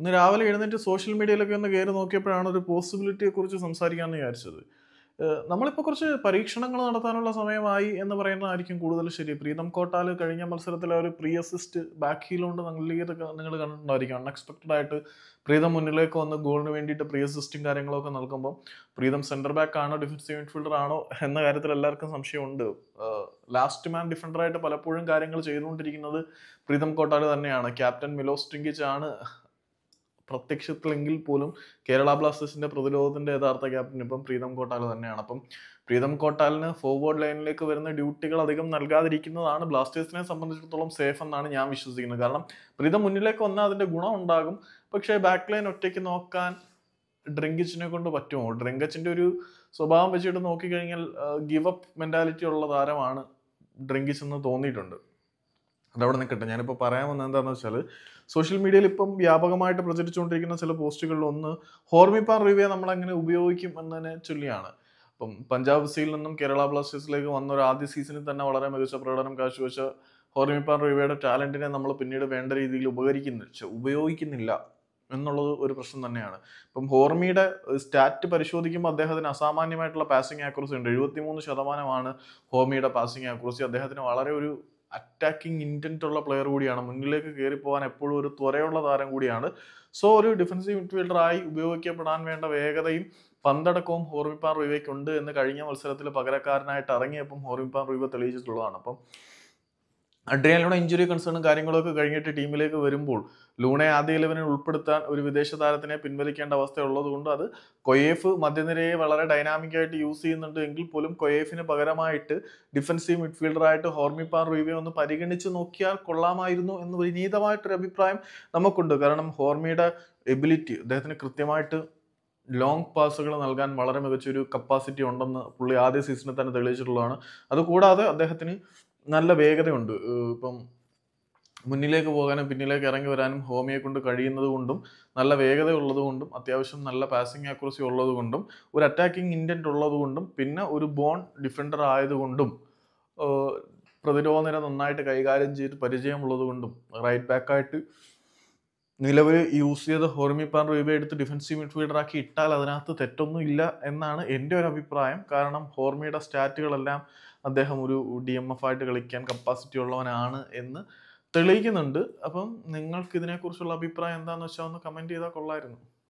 ഇന്ന് രാവിലെ എഴുന്നേറ്റ് സോഷ്യൽ മീഡിയയിലൊക്കെ ഒന്ന് കയറി നോക്കിയപ്പോഴാണ് ഒരു പോസിബിലിറ്റിയെ കുറിച്ച് സംസാരിക്കാമെന്ന് വിചാരിച്ചത് നമ്മളിപ്പോൾ കുറച്ച് പരീക്ഷണങ്ങൾ നടത്താനുള്ള സമയമായി എന്ന് പറയുന്നതായിരിക്കും കൂടുതൽ ശരി പ്രീതം കോട്ടാൽ കഴിഞ്ഞ മത്സരത്തിൽ ഒരു പ്രീ അസിസ്റ്റ് ബാക്ക് ഹീലുകൊണ്ട് നല്ല നിങ്ങൾ കണ്ടിട്ടുണ്ടായിരിക്കും അൺഎക്സ്പെക്റ്റഡ് ആയിട്ട് പ്രീതം മുന്നിലേക്ക് വന്ന് ഗോളിന് വേണ്ടിയിട്ട് പ്രീ അസിസ്റ്റും കാര്യങ്ങളൊക്കെ നൽകുമ്പോൾ പ്രീതം സെൻറ്റർ ബാക്ക് ആണോ ഡിഫൻസീവ് ഇൻഫീൽഡർ ആണോ എന്ന കാര്യത്തിൽ എല്ലാവർക്കും സംശയമുണ്ട് ലാസ്റ്റ് മാൻ ഡിഫൻഡറായിട്ട് പലപ്പോഴും കാര്യങ്ങൾ ചെയ്തുകൊണ്ടിരിക്കുന്നത് പ്രീതം കോട്ടാൽ തന്നെയാണ് ക്യാപ്റ്റൻ മിലോസ്റ്റിങ്കിച്ച് ആണ് പ്രത്യക്ഷത്തിലെങ്കിൽ പോലും കേരള ബ്ലാസ്റ്റേഴ്സിന്റെ പ്രതിരോധത്തിന്റെ യഥാർത്ഥ ക്യാപ്റ്റൻ ഇപ്പം പ്രീതം കോട്ടാൽ തന്നെയാണ് അപ്പം പ്രീതം കോട്ടാലിന് ഫോർവേഡ് ലൈനിലേക്ക് വരുന്ന ഡ്യൂട്ടികൾ അധികം നൽകാതിരിക്കുന്നതാണ് ബ്ലാസ്റ്റേഴ്സിനെ സംബന്ധിച്ചിടത്തോളം സേഫ് എന്നാണ് ഞാൻ വിശ്വസിക്കുന്നത് കാരണം പ്രീതം മുന്നിലേക്ക് വന്നാൽ അതിന്റെ ഗുണം ഉണ്ടാകും പക്ഷേ ബാക്ക് ലൈൻ ഒറ്റയ്ക്ക് നോക്കാൻ ഡ്രിങ്കിച്ചിനെ കൊണ്ട് പറ്റുമോ ഡ്രിങ്കച്ചിന്റെ ഒരു സ്വഭാവം വെച്ചിട്ട് നോക്കിക്കഴിഞ്ഞാൽ ഗിവ് അപ്പ് മെന്റാലിറ്റി ഉള്ള താരമാണ് ഡ്രിങ്കിച്ച് എന്ന് തോന്നിയിട്ടുണ്ട് അതവിടെ നിൽക്കട്ടെ ഞാനിപ്പോൾ പറയാൻ വന്നത് എന്താണെന്ന് വെച്ചാൽ സോഷ്യൽ മീഡിയയിൽ ഇപ്പം വ്യാപകമായിട്ട് പ്രചരിച്ചുകൊണ്ടിരിക്കുന്ന ചില പോസ്റ്റുകളിൽ ഒന്ന് ഹോർമിപ്പാൻ റിവ്യ നമ്മളെങ്ങനെ ഉപയോഗിക്കും എന്നതിനെ ചൊല്ലിയാണ് ഇപ്പം പഞ്ചാബ് സിയിൽ നിന്നും കേരള ബ്ലാസ്റ്റേഴ്സിലേക്ക് വന്ന ഒരു ആദ്യ സീസണിൽ തന്നെ വളരെ മികച്ച പ്രകടനം കാഴ്ചവെച്ച ഹോർമിപ്പാർ റിവ്യയുടെ ടാലൻറ്റിനെ നമ്മൾ പിന്നീട് വേണ്ട രീതിയിൽ ഉപകരിക്കുന്നില്ല ഉപയോഗിക്കുന്നില്ല എന്നുള്ളത് ഒരു പ്രശ്നം തന്നെയാണ് ഇപ്പം ഹോർമിയുടെ സ്റ്റാറ്റ് പരിശോധിക്കുമ്പോൾ അദ്ദേഹത്തിന് അസാമാന്യമായിട്ടുള്ള പാസിംഗ് ആക്യുറസി ഉണ്ട് എഴുപത്തിമൂന്ന് ശതമാനമാണ് ഹോർമിയുടെ പാസിംഗ് ആക്യുറസി അദ്ദേഹത്തിന് വളരെ ഒരു അറ്റാക്കിംഗ് ഇൻറ്റൻറ്റ് ഉള്ള പ്ലെയർ കൂടിയാണ് മുന്നിലേക്ക് കയറിപ്പോകാൻ എപ്പോഴും ഒരു ത്വരയുള്ള താരം കൂടിയാണ് സോ ഒരു ഡിഫൻസീവ് മിഡ്ഫീൽഡറായി ഉപയോഗിക്കപ്പെടാൻ വേണ്ട വേഗതയും പന്തടക്കവും ഹോർമിപ്പാൻ ഉണ്ട് എന്ന് കഴിഞ്ഞ മത്സരത്തിൽ പകരക്കാരനായിട്ട് ഇറങ്ങിയപ്പം ഹോർമിപ്പാർ റീവ തെളിയിച്ചിട്ടുള്ളതാണ് അപ്പം അഡ്രിയാനിലൂടെ ഇഞ്ചുറി കൺസേണും കാര്യങ്ങളൊക്കെ കഴിഞ്ഞിട്ട് ടീമിലേക്ക് വരുമ്പോൾ ലൂണെ ആദ്യ ഇലവനിൽ ഉൾപ്പെടുത്താൻ ഒരു വിദേശ താരത്തിനെ പിൻവലിക്കേണ്ട അവസ്ഥയുള്ളത് കൊണ്ട് അത് കൊയേഫ് മധ്യനിരയെ വളരെ ഡൈനാമിക്കായിട്ട് യൂസ് ചെയ്യുന്നുണ്ട് എങ്കിൽ പോലും കൊയേഫിന് പകരമായിട്ട് ഡിഫൻസീവ് മിഡ്ഫീൽഡറായിട്ട് ഹോർമിപ്പാൻ റൂബിയെ ഒന്ന് പരിഗണിച്ച് നോക്കിയാൽ കൊള്ളാമായിരുന്നു എന്ന് വിനീതമായിട്ടൊരു അഭിപ്രായം നമുക്കുണ്ട് കാരണം ഹോർമിയുടെ എബിലിറ്റി അദ്ദേഹത്തിന് കൃത്യമായിട്ട് ലോങ് പാസുകൾ നൽകാൻ വളരെ മികച്ചൊരു കപ്പാസിറ്റി ഉണ്ടെന്ന് പുള്ളി ആദ്യ സീസണിൽ തന്നെ തെളിയിച്ചിട്ടുള്ളതാണ് അതുകൂടാതെ അദ്ദേഹത്തിന് നല്ല വേഗതയുണ്ട് ഇപ്പം മുന്നിലേക്ക് പോകാനും പിന്നിലേക്ക് ഇറങ്ങി വരാനും ഹോമിയെ കൊണ്ട് കഴിയുന്നത് കൊണ്ടും നല്ല വേഗത ഉള്ളത് കൊണ്ടും അത്യാവശ്യം നല്ല പാസിംഗ് ആക്യുറസി ഉള്ളത് കൊണ്ടും ഒരു അറ്റാക്കിംഗ് ഇൻറ്റൻറ്റ് ഉള്ളത് കൊണ്ടും പിന്നെ ഒരു ബോൺ ഡിഫൻഡർ ആയതുകൊണ്ടും പ്രതിരോധ നിര നന്നായിട്ട് കൈകാര്യം ചെയ്ത് പരിചയമുള്ളത് കൊണ്ടും റൈറ്റ് ബാക്കായിട്ട് നിലവിൽ യൂസ് ചെയ്ത ഹോർമിപ്പാൻ റൂബെ എടുത്ത് ഡിഫൻസീവ് മിഡ്ഫീൽഡർ ആക്കി ഇട്ടാൽ അതിനകത്ത് തെറ്റൊന്നും ഇല്ല എന്നാണ് എൻ്റെ ഒരു അഭിപ്രായം കാരണം ഹോർമിയുടെ സ്റ്റാറ്റുകളെല്ലാം അദ്ദേഹം ഒരു ഡി എം എഫ് ആയിട്ട് കളിക്കാൻ കപ്പാസിറ്റി ഉള്ളവനാണ് എന്ന് തെളിയിക്കുന്നുണ്ട് അപ്പം നിങ്ങൾക്ക് ഇതിനെക്കുറിച്ചുള്ള അഭിപ്രായം എന്താണെന്ന് വെച്ചാൽ ഒന്ന് കമൻറ്റ് ചെയ്താൽ കൊള്ളായിരുന്നു